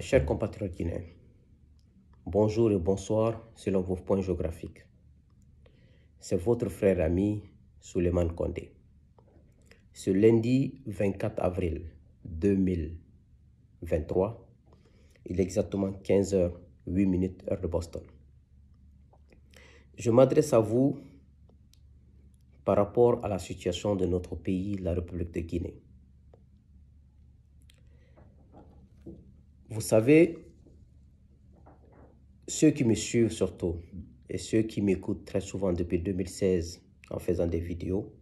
Mes chers compatriotes guinéens, bonjour et bonsoir selon vos points géographiques. C'est votre frère ami Souleymane Condé. Ce lundi 24 avril 2023, il est exactement 15h08 heure de Boston. Je m'adresse à vous par rapport à la situation de notre pays, la République de Guinée. Vous savez, ceux qui me suivent surtout et ceux qui m'écoutent très souvent depuis 2016 en faisant des vidéos,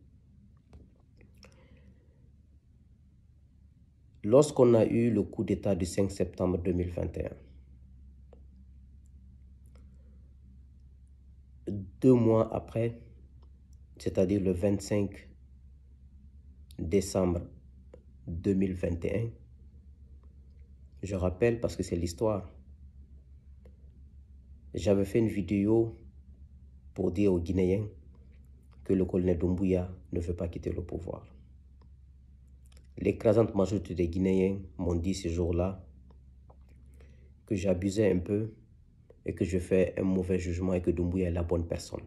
lorsqu'on a eu le coup d'État du 5 septembre 2021, deux mois après, c'est-à-dire le 25 décembre 2021, je rappelle parce que c'est l'histoire. J'avais fait une vidéo pour dire aux Guinéens que le colonel Doumbouya ne veut pas quitter le pouvoir. L'écrasante majorité des Guinéens m'ont dit ce jour-là que j'abusais un peu et que je fais un mauvais jugement et que Doumbouya est la bonne personne.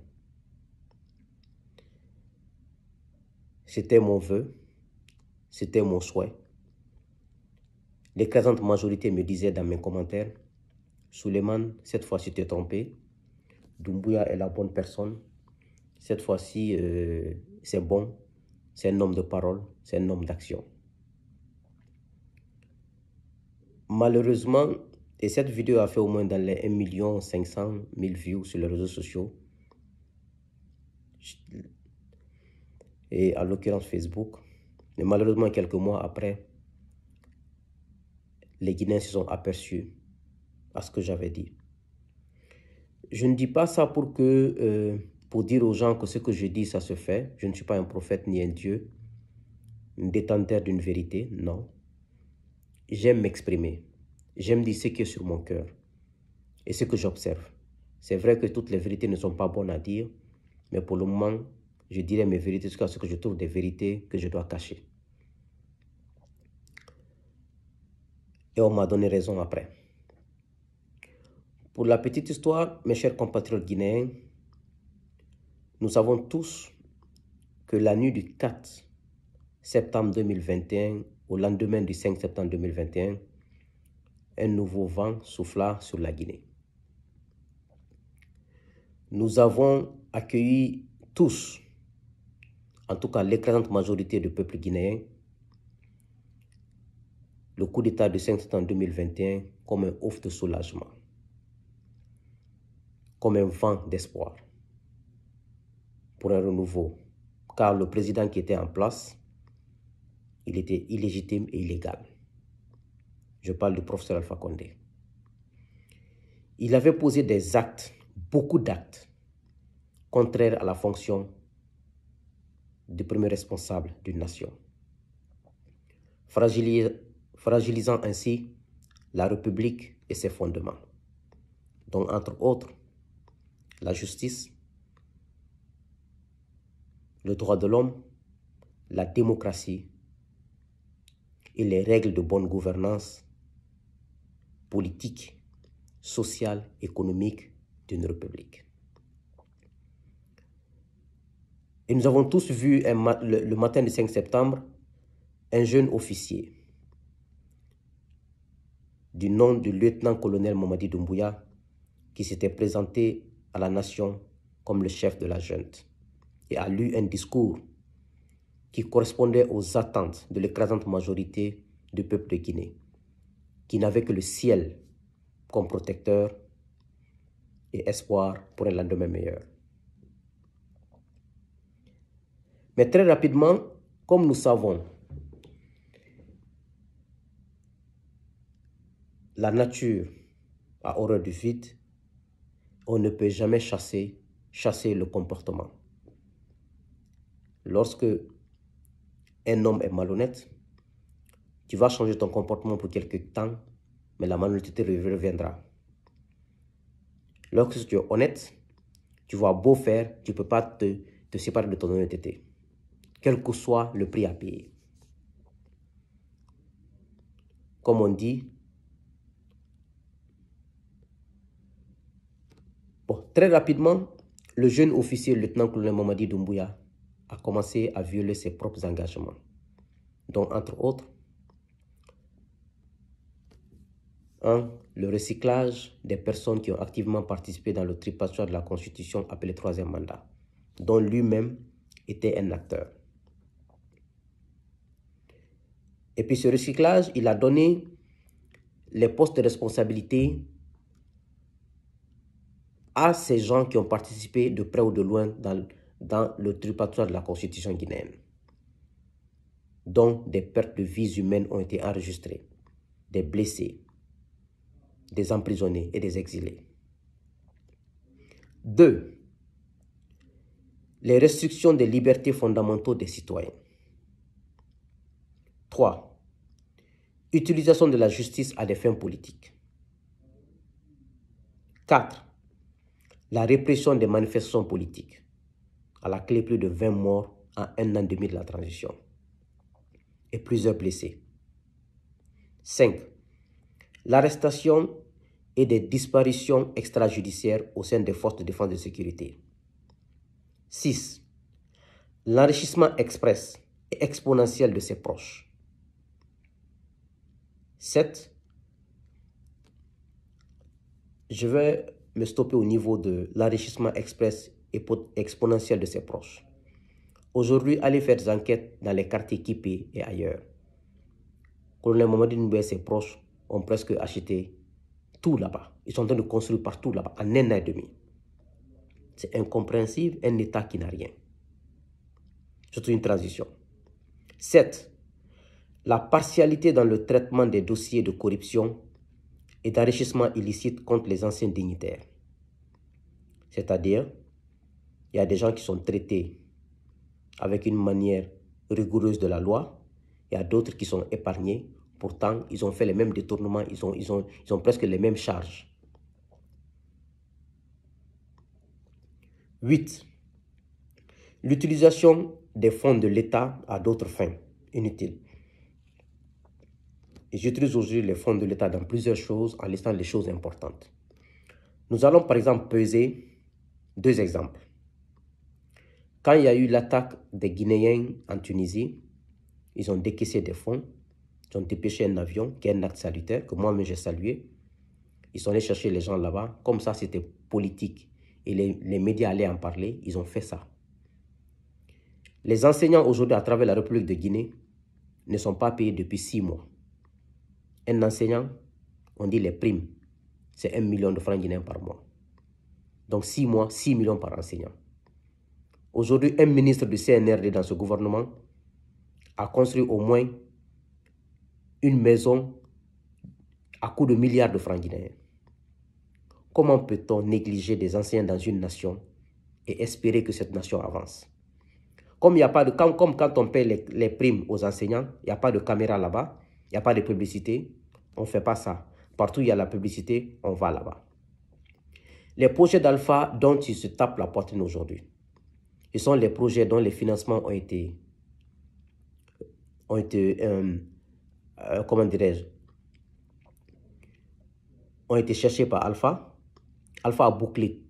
C'était mon vœu, c'était mon souhait L'écrasante majorité me disait dans mes commentaires, Suleiman, cette fois-ci es trompé. Dumbuya est la bonne personne. Cette fois-ci, euh, c'est bon. C'est un homme de parole, c'est un homme d'action. Malheureusement, et cette vidéo a fait au moins dans les 1 500 000 vues sur les réseaux sociaux. Et à l'occurrence Facebook. Mais malheureusement, quelques mois après, les Guinéens se sont aperçus à ce que j'avais dit. Je ne dis pas ça pour que euh, pour dire aux gens que ce que je dis, ça se fait. Je ne suis pas un prophète ni un dieu, un détenteur d'une vérité, non. J'aime m'exprimer. J'aime dire ce qui est sur mon cœur et ce que j'observe. C'est vrai que toutes les vérités ne sont pas bonnes à dire, mais pour le moment, je dirai mes vérités jusqu'à ce que je trouve des vérités que je dois cacher. et on m'a donné raison après. Pour la petite histoire, mes chers compatriotes guinéens, nous savons tous que la nuit du 4 septembre 2021 au lendemain du 5 septembre 2021, un nouveau vent souffla sur la Guinée. Nous avons accueilli tous, en tout cas l'écrasante majorité du peuple guinéen, le coup d'État de 5 septembre 2021 comme un ouf de soulagement, comme un vent d'espoir pour un renouveau, car le président qui était en place, il était illégitime et illégal. Je parle du professeur Alpha Condé. Il avait posé des actes, beaucoup d'actes, contraires à la fonction du premier responsable d'une nation, fragilisant fragilisant ainsi la République et ses fondements, dont entre autres la justice, le droit de l'homme, la démocratie et les règles de bonne gouvernance politique, sociale, économique d'une république. Et nous avons tous vu le matin du 5 septembre un jeune officier du nom du lieutenant-colonel Mamadi Doumbouya, qui s'était présenté à la nation comme le chef de la junte et a lu un discours qui correspondait aux attentes de l'écrasante majorité du peuple de Guinée, qui n'avait que le ciel comme protecteur et espoir pour un lendemain meilleur. Mais très rapidement, comme nous savons, La nature a horreur du vide. On ne peut jamais chasser, chasser le comportement. Lorsque un homme est malhonnête, tu vas changer ton comportement pour quelques temps, mais la malhonnêteté reviendra. Lorsque tu es honnête, tu vois beau faire, tu ne peux pas te, te séparer de ton honnêteté, quel que soit le prix à payer. Comme on dit, très rapidement, le jeune officier lieutenant-colonel Mamadi Doumbouya a commencé à violer ses propres engagements, dont entre autres, Le recyclage des personnes qui ont activement participé dans le tripartite de la Constitution appelé troisième mandat, dont lui-même était un acteur. Et puis ce recyclage, il a donné les postes de responsabilité à ces gens qui ont participé de près ou de loin dans, le tripatoire de la Constitution guinéenne, dont des pertes de vies humaines ont été enregistrées, des blessés, des emprisonnés et des exilés. 2. Les restrictions des libertés fondamentales des citoyens. 3. Utilisation de la justice à des fins politiques. 4 la répression des manifestations politiques. À la clé, plus de 20 morts en un an et demi de la transition et plusieurs blessés. 5. L'arrestation et des disparitions extrajudiciaires au sein des forces de défense de sécurité. 6. L'enrichissement express et exponentiel de ses proches. 7. Je vais me stopper au niveau de l'enrichissement express et exponentiel de ses proches. Aujourd'hui, allez faire des enquêtes dans les quartiers équipés et ailleurs. Colonel Mamadou Ndoubé et ses proches ont presque acheté tout là-bas. Ils sont en train de construire partout là-bas, en un an et demi. C'est incompréhensible, un État qui n'a rien. C'est une transition. 7. La partialité dans le traitement des dossiers de corruption et d'enrichissement illicite contre les anciens dignitaires. C'est-à-dire, il y a des gens qui sont traités avec une manière rigoureuse de la loi, il y a d'autres qui sont épargnés, pourtant ils ont fait les mêmes détournements, ils ont, presque les mêmes charges. 8. L'utilisation des fonds de l'État à d'autres fins inutiles. J'utilise aujourd'hui les fonds de l'État dans plusieurs choses en listant les choses importantes. Nous allons par exemple peser deux exemples. Quand il y a eu l'attaque des Guinéens en Tunisie, ils ont décaissé des fonds, ils ont dépêché un avion, qui est un acte salutaire, que moi-même j'ai salué. Ils sont allés chercher les gens là-bas. Comme ça, c'était politique. Et les, les médias allaient en parler. Ils ont fait ça. Les enseignants aujourd'hui à travers la République de Guinée ne sont pas payés depuis six mois. Un enseignant, on dit les primes, c'est un million de francs guinéens par mois. Donc six mois, 6 millions par enseignant. Aujourd'hui, un ministre du CNRD dans ce gouvernement a construit au moins une maison à coût de milliards de francs guinéens. Comment peut-on négliger des enseignants dans une nation et espérer que cette nation avance comme, y a pas de, comme, quand on paie les primes aux enseignants, il n'y a pas de caméra là-bas, il n'y a pas de publicité, on ne fait pas ça. Partout il y a la publicité, on va là-bas. Les projets d'Alpha dont ils se tapent la poitrine aujourd'hui, ce sont les projets dont les financements ont été, ont été euh, euh, comment dirais-je, ont été cherchés par Alpha. Alpha a bouclé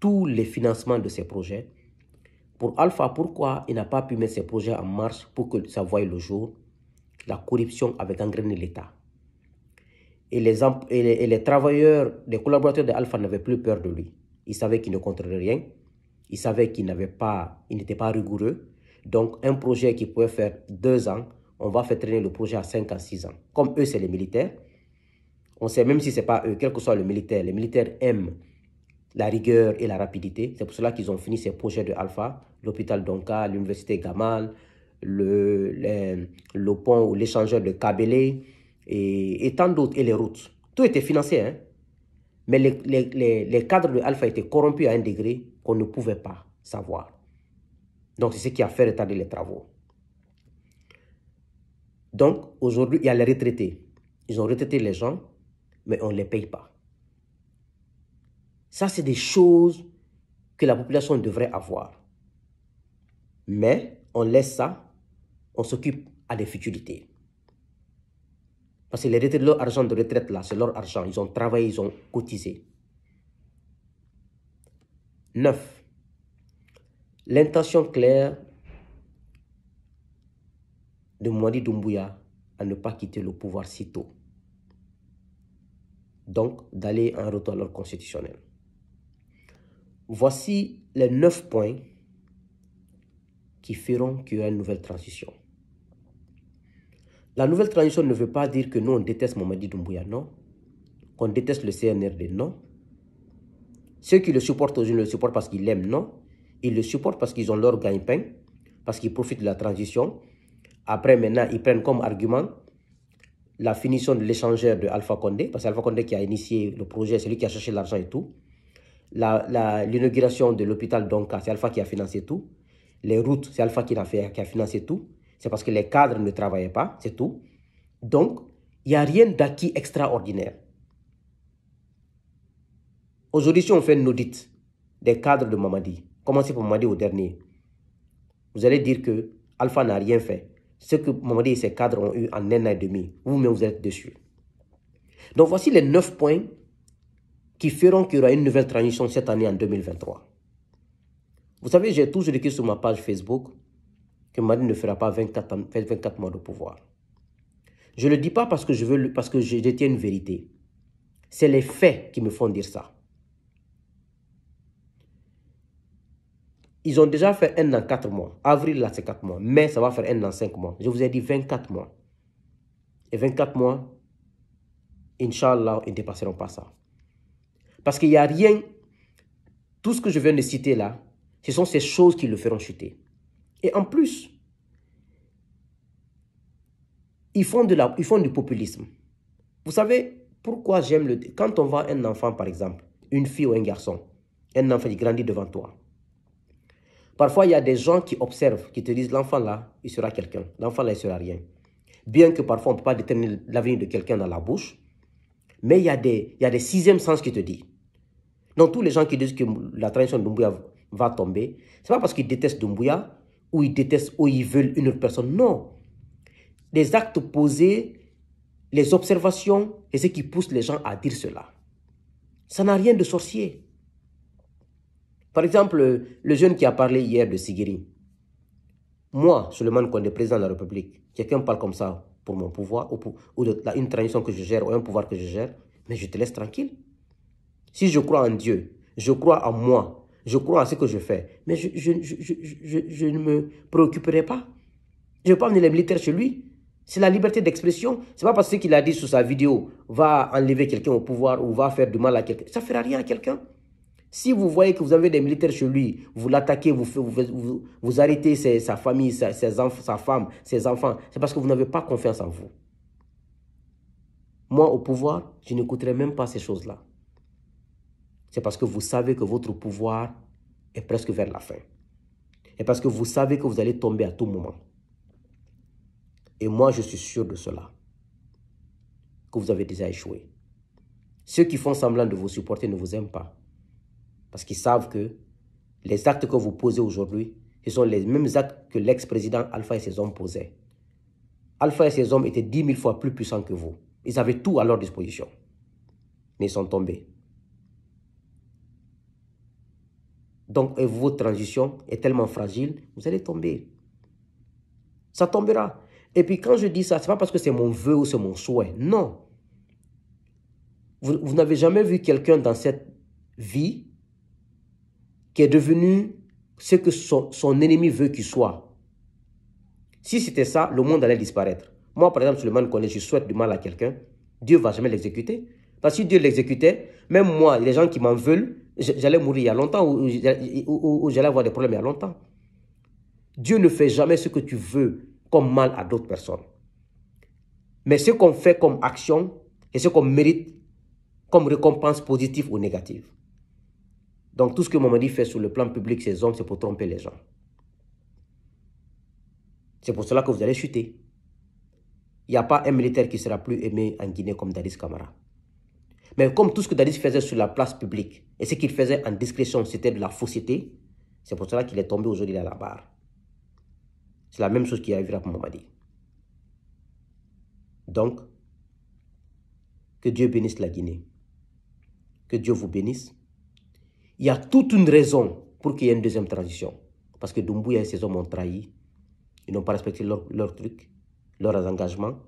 tous les financements de ses projets. Pour Alpha, pourquoi il n'a pas pu mettre ses projets en marche pour que ça voie le jour la corruption avait gangréné l'État. Et les, et les, travailleurs, les collaborateurs d'Alpha n'avaient plus peur de lui. Ils savaient qu'il ne contrôlait rien. Ils savaient qu'il n'avait pas, il n'était pas rigoureux. Donc, un projet qui pouvait faire deux ans, on va faire traîner le projet à cinq à six ans. Comme eux, c'est les militaires. On sait même si ce n'est pas eux, quel que soit le militaire, les militaires aiment la rigueur et la rapidité. C'est pour cela qu'ils ont fini ces projets de Alpha, l'hôpital Donka, l'université Gamal, le, le pont ou l'échangeur de Kabélé et, et, tant d'autres, et les routes. Tout était financé, hein? mais les, les, les, cadres de Alpha étaient corrompus à un degré qu'on ne pouvait pas savoir. Donc, c'est ce qui a fait retarder les travaux. Donc, aujourd'hui, il y a les retraités. Ils ont retraité les gens, mais on ne les paye pas. Ça, c'est des choses que la population devrait avoir. Mais on laisse ça on s'occupe à des futurités. Parce que les leur argent de retraite, là, c'est leur argent. Ils ont travaillé, ils ont cotisé. 9. L'intention claire de Mwadi Doumbouya à ne pas quitter le pouvoir si tôt. Donc, d'aller en retour à l'ordre constitutionnel. Voici les 9 points qui feront qu'il y a une nouvelle transition. La nouvelle transition ne veut pas dire que nous, on déteste Mamadi Doumbouya, non. Qu'on déteste le CNRD, non. Ceux qui le supportent aujourd'hui le supportent parce qu'ils l'aiment, non. Ils le supportent parce qu'ils ont leur gagne-pain, parce qu'ils profitent de la transition. Après, maintenant, ils prennent comme argument la finition de l'échangeur de Alpha Condé, parce que Condé qui a initié le projet, c'est lui qui a cherché l'argent et tout. L'inauguration la, de l'hôpital Donka, c'est Alpha qui a financé tout. Les routes, c'est Alpha qui fait, qui a financé tout c'est parce que les cadres ne travaillaient pas, c'est tout. Donc, il n'y a rien d'acquis extraordinaire. Aujourd'hui, si on fait une audit des cadres de Mamadi, commencez par Mamadi au dernier, vous allez dire que Alpha n'a rien fait. Ce que Mamadi et ses cadres ont eu en un an et demi, vous-même, vous êtes dessus. Donc, voici les neuf points qui feront qu'il y aura une nouvelle transition cette année en 2023. Vous savez, j'ai toujours écrit sur ma page Facebook que Mali ne fera pas 24, 24 mois de pouvoir. Je ne le dis pas parce que je veux, parce que je détiens une vérité. C'est les faits qui me font dire ça. Ils ont déjà fait un dans 4 mois. Avril, là, c'est quatre mois. Mai, ça va faire un dans 5 mois. Je vous ai dit 24 mois. Et 24 mois, Inch'Allah, ils ne dépasseront pas ça. Parce qu'il n'y a rien, tout ce que je viens de citer là, ce sont ces choses qui le feront chuter. Et en plus, ils font, de la, ils font du populisme. Vous savez pourquoi j'aime le... Quand on voit un enfant, par exemple, une fille ou un garçon, un enfant, qui grandit devant toi. Parfois, il y a des gens qui observent, qui te disent, l'enfant là, il sera quelqu'un. L'enfant là, il sera rien. Bien que parfois, on ne peut pas déterminer l'avenir de quelqu'un dans la bouche, mais il y, a des, il y a des sixièmes sens qui te disent. Donc, tous les gens qui disent que la tradition de Dumbuya va tomber, ce n'est pas parce qu'ils détestent Dumbuya, ou ils détestent ou ils veulent une autre personne. Non. Les actes posés, les observations, c'est ce qui pousse les gens à dire cela. Ça n'a rien de sorcier. Par exemple, le jeune qui a parlé hier de Sigiri. Moi, Suleiman est président de la République, quelqu'un parle comme ça pour mon pouvoir ou, une tradition que je gère ou un pouvoir que je gère, mais je te laisse tranquille. Si je crois en Dieu, je crois en moi, je crois à ce que je fais. Mais je, ne me préoccuperai pas. Je ne vais pas amener les militaires chez lui. C'est la liberté d'expression. C'est pas parce qu'il a dit sur sa vidéo va enlever quelqu'un au pouvoir ou va faire du mal à quelqu'un. Ça ne fera rien à quelqu'un. Si vous voyez que vous avez des militaires chez lui, vous l'attaquez, vous, arrêtez sa famille, ses enfants, sa femme, ses enfants, c'est parce que vous n'avez pas confiance en vous. Moi, au pouvoir, je n'écouterai même pas ces choses-là c'est parce que vous savez que votre pouvoir est presque vers la fin. Et parce que vous savez que vous allez tomber à tout moment. Et moi, je suis sûr de cela. Que vous avez déjà échoué. Ceux qui font semblant de vous supporter ne vous aiment pas. Parce qu'ils savent que les actes que vous posez aujourd'hui, ce sont les mêmes actes que l'ex-président Alpha et ses hommes posaient. Alpha et ses hommes étaient dix mille fois plus puissants que vous. Ils avaient tout à leur disposition. Mais ils sont tombés. Donc, euh, votre transition est tellement fragile, vous allez tomber. Ça tombera. Et puis, quand je dis ça, ce n'est pas parce que c'est mon vœu ou c'est mon souhait. Non. Vous, n'avez jamais vu quelqu'un dans cette vie qui est devenu ce que son, ennemi veut qu'il soit. Si c'était ça, le monde allait disparaître. Moi, par exemple, sur le monde connaît, je souhaite du mal à quelqu'un, Dieu ne va jamais l'exécuter. Parce que si Dieu l'exécutait, même moi, les gens qui m'en veulent, j'allais mourir il y a longtemps ou, j'allais avoir des problèmes il y a longtemps. Dieu ne fait jamais ce que tu veux comme mal à d'autres personnes. Mais ce qu'on fait comme action et ce qu'on mérite comme récompense positive ou négative. Donc tout ce que Mamadi fait sur le plan public, ces hommes, c'est pour tromper les gens. C'est pour cela que vous allez chuter. Il n'y a pas un militaire qui sera plus aimé en Guinée comme Dadis Kamara. Mais comme tout ce que Dadis faisait sur la place publique, et ce qu'il faisait en discrétion, c'était de la fausseté, c'est pour cela qu'il est tombé aujourd'hui à la barre. C'est la même chose qui arrivera pour à Mamadi. Donc, que Dieu bénisse la Guinée. Que Dieu vous bénisse. Il y a toute une raison pour qu'il y ait une deuxième transition. Parce que Doumbouya et ses hommes ont trahi. Ils n'ont pas respecté leurs leur truc, leurs engagements.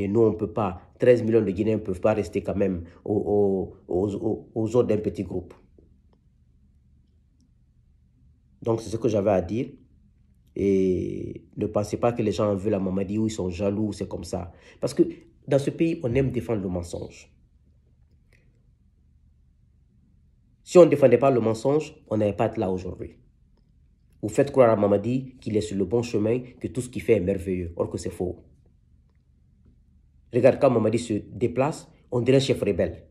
Et nous, on ne peut pas. 13 millions de Guinéens ne peuvent pas rester quand même aux, aux, autres d'un petit groupe. Donc, c'est ce que j'avais à dire. Et ne pensez pas que les gens veulent la Mamadi ou ils sont jaloux, c'est comme ça. Parce que dans ce pays, on aime défendre le mensonge. Si on ne défendait pas le mensonge, on n'allait pas être là aujourd'hui. Vous faites croire à Mamadi qu'il est sur le bon chemin, que tout ce qu'il fait est merveilleux, or que c'est faux. Regarde, quand Mamadi se déplace, on dirait un chef rebelle.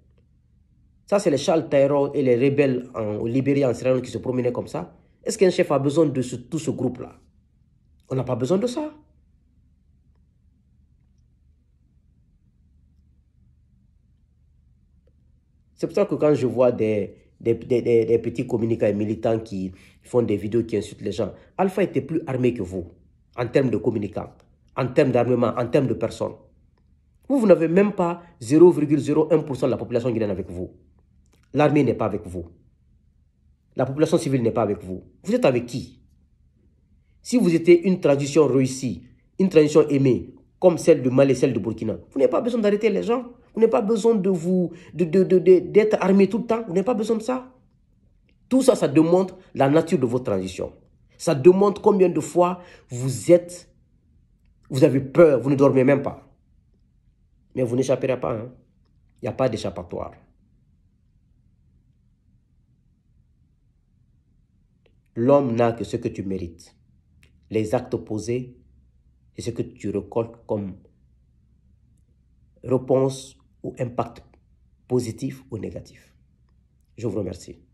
Ça, c'est les Charles Taylor et les rebelles en, Libéria, en Sierra qui se promenaient comme ça. Est-ce qu'un chef a besoin de tout ce groupe-là On n'a pas besoin de ça. C'est pour ça que quand je vois des, petits communicants et militants qui font des vidéos qui insultent les gens, Alpha était plus armé que vous en termes de communicants, en termes d'armement, en termes de personnes. Vous, vous n'avez même pas 0,01% de la population guinéenne avec vous. L'armée n'est pas avec vous. La population civile n'est pas avec vous. Vous êtes avec qui Si vous étiez une transition réussie, une transition aimée, comme celle de Mali et celle de Burkina, vous n'avez pas besoin d'arrêter les gens. Vous n'avez pas besoin de vous d'être armé tout le temps. Vous n'avez pas besoin de ça. Tout ça, ça demande la nature de votre transition. Ça demande combien de fois vous êtes, vous avez peur, vous ne dormez même pas. Mais vous n'échapperez pas. Hein. Il n'y a pas d'échappatoire. L'homme n'a que ce que tu mérites. Les actes posés et ce que tu récoltes comme réponse ou impact positif ou négatif. Je vous remercie.